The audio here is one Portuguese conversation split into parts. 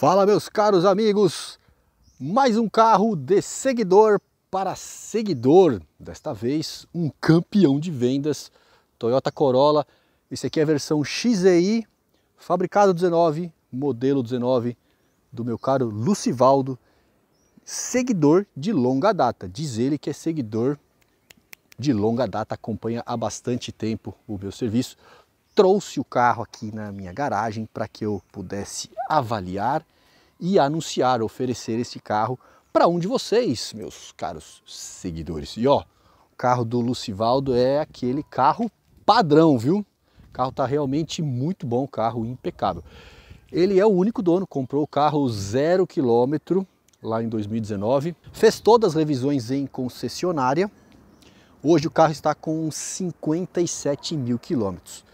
Fala meus caros amigos, mais um carro de seguidor para seguidor, desta vez um campeão de vendas, Toyota Corolla, esse aqui é a versão XEI, fabricado 19, modelo 19, do meu caro Lucivaldo, seguidor de longa data, diz ele que é seguidor de longa data, acompanha há bastante tempo o meu serviço, trouxe o carro aqui na minha garagem para que eu pudesse avaliar e anunciar, oferecer esse carro para um de vocês, meus caros seguidores. E ó, o carro do Lucivaldo é aquele carro padrão, viu? O carro tá realmente muito bom, carro impecável. Ele é o único dono, comprou o carro zero quilômetro lá em 2019, fez todas as revisões em concessionária. Hoje o carro está com 57 mil quilômetros.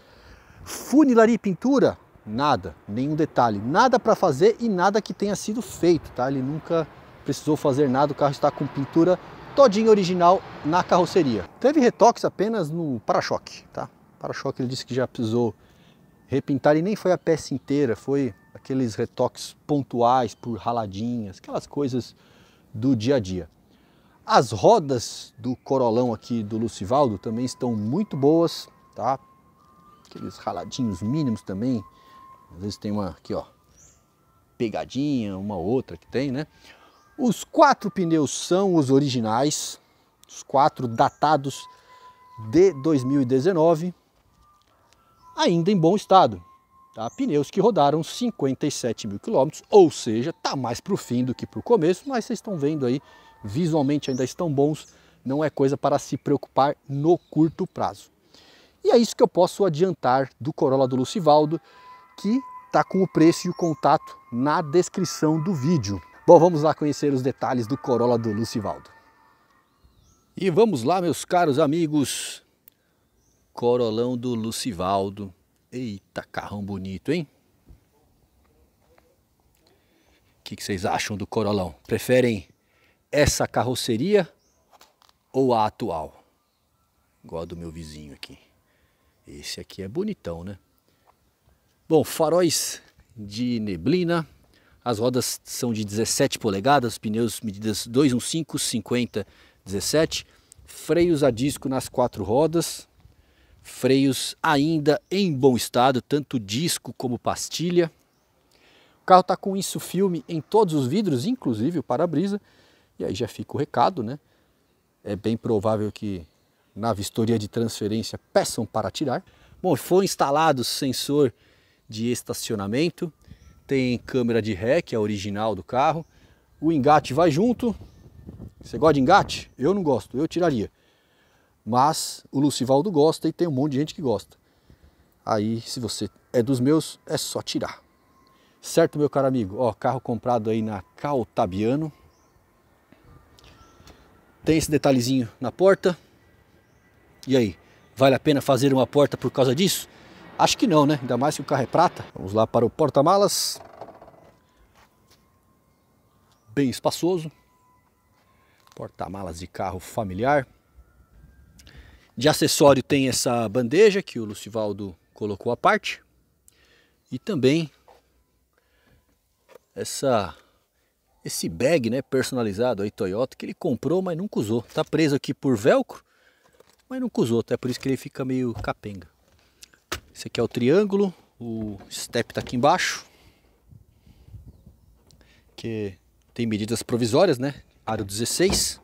Funilaria e pintura? Nada, nenhum detalhe, nada para fazer e nada que tenha sido feito, tá? Ele nunca precisou fazer nada, o carro está com pintura todinha original na carroceria. Teve retoques apenas no para-choque, tá? Para-choque ele disse que já precisou repintar e nem foi a peça inteira, foi aqueles retoques pontuais por raladinhas, aquelas coisas do dia a dia. As rodas do Corolão aqui do Lucivaldo também estão muito boas, tá? Aqueles raladinhos mínimos também. Às vezes tem uma aqui, ó, pegadinha, uma outra que tem, né? Os quatro pneus são os originais, os quatro datados de 2019, ainda em bom estado. Tá? Pneus que rodaram 57 mil quilômetros, ou seja, tá mais para o fim do que para o começo, mas vocês estão vendo aí, visualmente ainda estão bons, não é coisa para se preocupar no curto prazo. E é isso que eu posso adiantar do Corolla do Lucivaldo, que está com o preço e o contato na descrição do vídeo. Bom, vamos lá conhecer os detalhes do Corolla do Lucivaldo. E vamos lá, meus caros amigos. Corolão do Lucivaldo. Eita, carrão bonito, hein? O que, que vocês acham do Corolão? Preferem essa carroceria ou a atual? Igual a do meu vizinho aqui. Esse aqui é bonitão, né? Bom, faróis de neblina. As rodas são de 17 polegadas, pneus medidas 215, 50, 17. Freios a disco nas quatro rodas. Freios ainda em bom estado, tanto disco como pastilha. O carro está com isso filme em todos os vidros, inclusive o para-brisa. E aí já fica o recado, né? É bem provável que na vistoria de transferência peçam para tirar. Bom, foi instalado sensor de estacionamento, tem câmera de ré, que é a original do carro. O engate vai junto. Você gosta de engate? Eu não gosto, eu tiraria. Mas o Lucivaldo gosta e tem um monte de gente que gosta. Aí, se você é dos meus, é só tirar. Certo, meu caro amigo? Ó, carro comprado aí na Caltabiano. Tem esse detalhezinho na porta, e aí, vale a pena fazer uma porta por causa disso? Acho que não, né? Ainda mais que o carro é prata. Vamos lá para o porta-malas. Bem espaçoso. Porta-malas de carro familiar. De acessório tem essa bandeja que o Lucivaldo colocou à parte. E também essa esse bag, né, personalizado aí Toyota que ele comprou, mas nunca usou. Está preso aqui por velcro mas não com os outros, tá? é por isso que ele fica meio capenga. Esse aqui é o triângulo, o step está aqui embaixo, que tem medidas provisórias, né? Aro 16.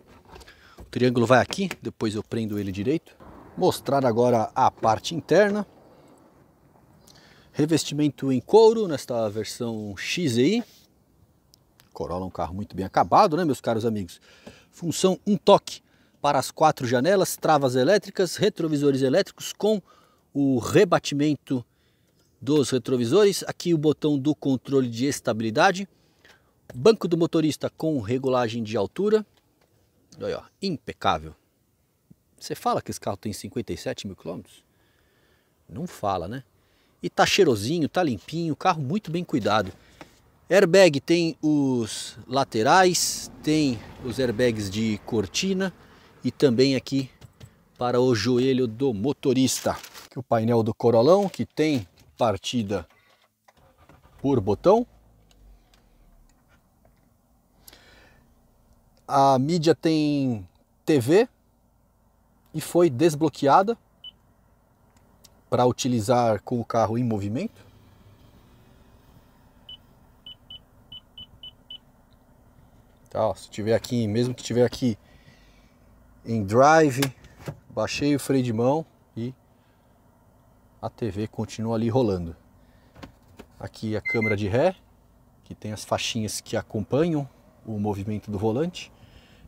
O triângulo vai aqui, depois eu prendo ele direito. Mostrar agora a parte interna. Revestimento em couro nesta versão XI. Corolla é um carro muito bem acabado, né, meus caros amigos? Função um toque para as quatro janelas, travas elétricas, retrovisores elétricos com o rebatimento dos retrovisores. Aqui o botão do controle de estabilidade. Banco do motorista com regulagem de altura. Olha, ó, impecável. Você fala que esse carro tem 57 mil quilômetros? Não fala, né? E tá cheirosinho, tá limpinho, carro muito bem cuidado. Airbag tem os laterais, tem os airbags de cortina, e também aqui para o joelho do motorista. o painel do Corolão que tem partida por botão. A mídia tem TV e foi desbloqueada para utilizar com o carro em movimento. Tá, ó, se tiver aqui, mesmo que tiver aqui em drive, baixei o freio de mão e a TV continua ali rolando. Aqui a câmera de ré, que tem as faixinhas que acompanham o movimento do volante.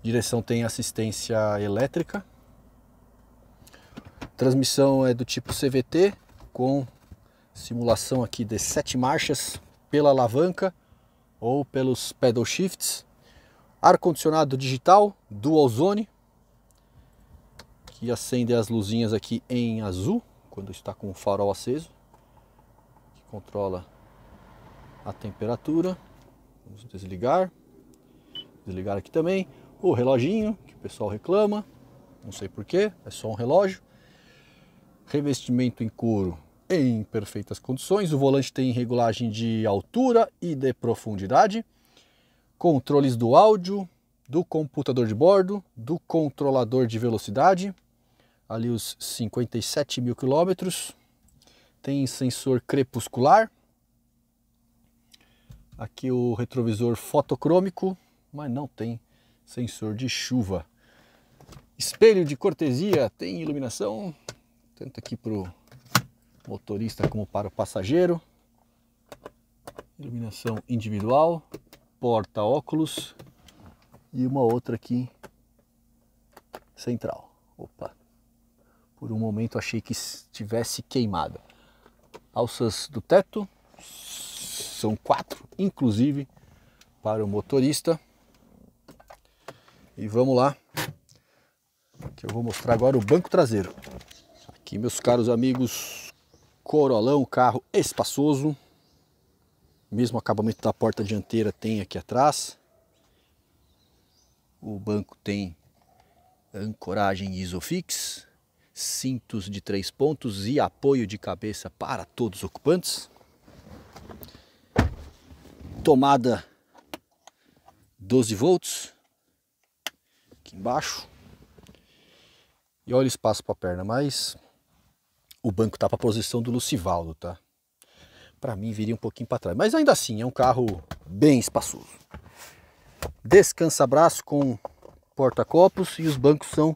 Direção tem assistência elétrica. Transmissão é do tipo CVT com simulação aqui de sete marchas pela alavanca ou pelos pedal shifts. Ar condicionado digital, dual zone, e acende as luzinhas aqui em azul, quando está com o farol aceso, que controla a temperatura. Vamos desligar. Desligar aqui também o reloginho, que o pessoal reclama, não sei porquê, é só um relógio. Revestimento em couro em perfeitas condições. O volante tem regulagem de altura e de profundidade. Controles do áudio, do computador de bordo, do controlador de velocidade, ali os 57 mil quilômetros. Tem sensor crepuscular. Aqui o retrovisor fotocrômico, mas não tem sensor de chuva. Espelho de cortesia, tem iluminação, tanto aqui para o motorista como para o passageiro. Iluminação individual, porta óculos e uma outra aqui central. Opa, por um momento achei que estivesse queimada. Alças do teto são quatro, inclusive para o motorista. E vamos lá, que eu vou mostrar agora o banco traseiro. Aqui, meus caros amigos, Corolão, carro espaçoso. Mesmo acabamento da porta dianteira tem aqui atrás. O banco tem ancoragem Isofix cintos de três pontos e apoio de cabeça para todos os ocupantes. Tomada 12 volts aqui embaixo. E olha o espaço para a perna, mas o banco tá para a posição do Lucivaldo, tá? Para mim viria um pouquinho para trás, mas ainda assim é um carro bem espaçoso. Descansa braço com porta-copos e os bancos são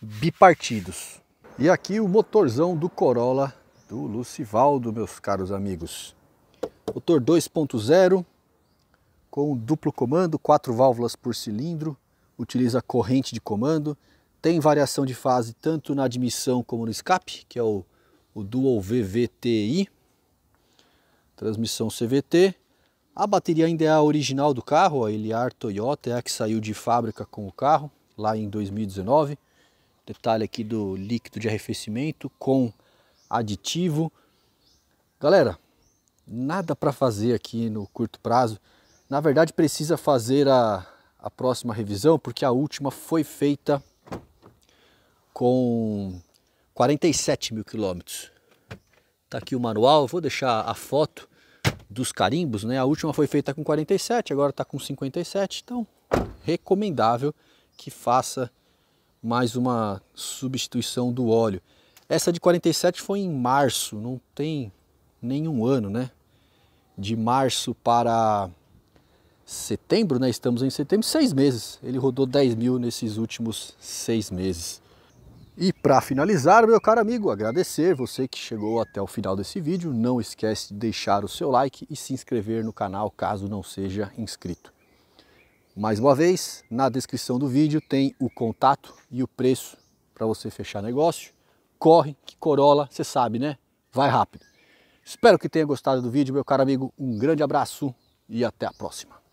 bipartidos. E aqui o motorzão do Corolla do Lucivaldo, meus caros amigos. Motor 2.0 com duplo comando, quatro válvulas por cilindro, utiliza corrente de comando, tem variação de fase tanto na admissão como no escape, que é o, o Dual VVTi, transmissão CVT. A bateria ainda é a original do carro, a Eliar Toyota, é a que saiu de fábrica com o carro lá em 2019. Detalhe aqui do líquido de arrefecimento com aditivo. Galera, nada para fazer aqui no curto prazo. Na verdade, precisa fazer a, a próxima revisão, porque a última foi feita com 47 mil quilômetros. Tá aqui o manual, vou deixar a foto dos carimbos, né? A última foi feita com 47, agora está com 57, então recomendável que faça mais uma substituição do óleo. Essa de 47 foi em março, não tem nenhum ano, né? De março para setembro, né? Estamos em setembro, seis meses. Ele rodou 10 mil nesses últimos seis meses. E para finalizar, meu caro amigo, agradecer você que chegou até o final desse vídeo. Não esquece de deixar o seu like e se inscrever no canal caso não seja inscrito. Mais uma vez, na descrição do vídeo tem o contato e o preço para você fechar negócio. Corre que Corolla, você sabe, né? Vai rápido. Espero que tenha gostado do vídeo, meu caro amigo. Um grande abraço e até a próxima.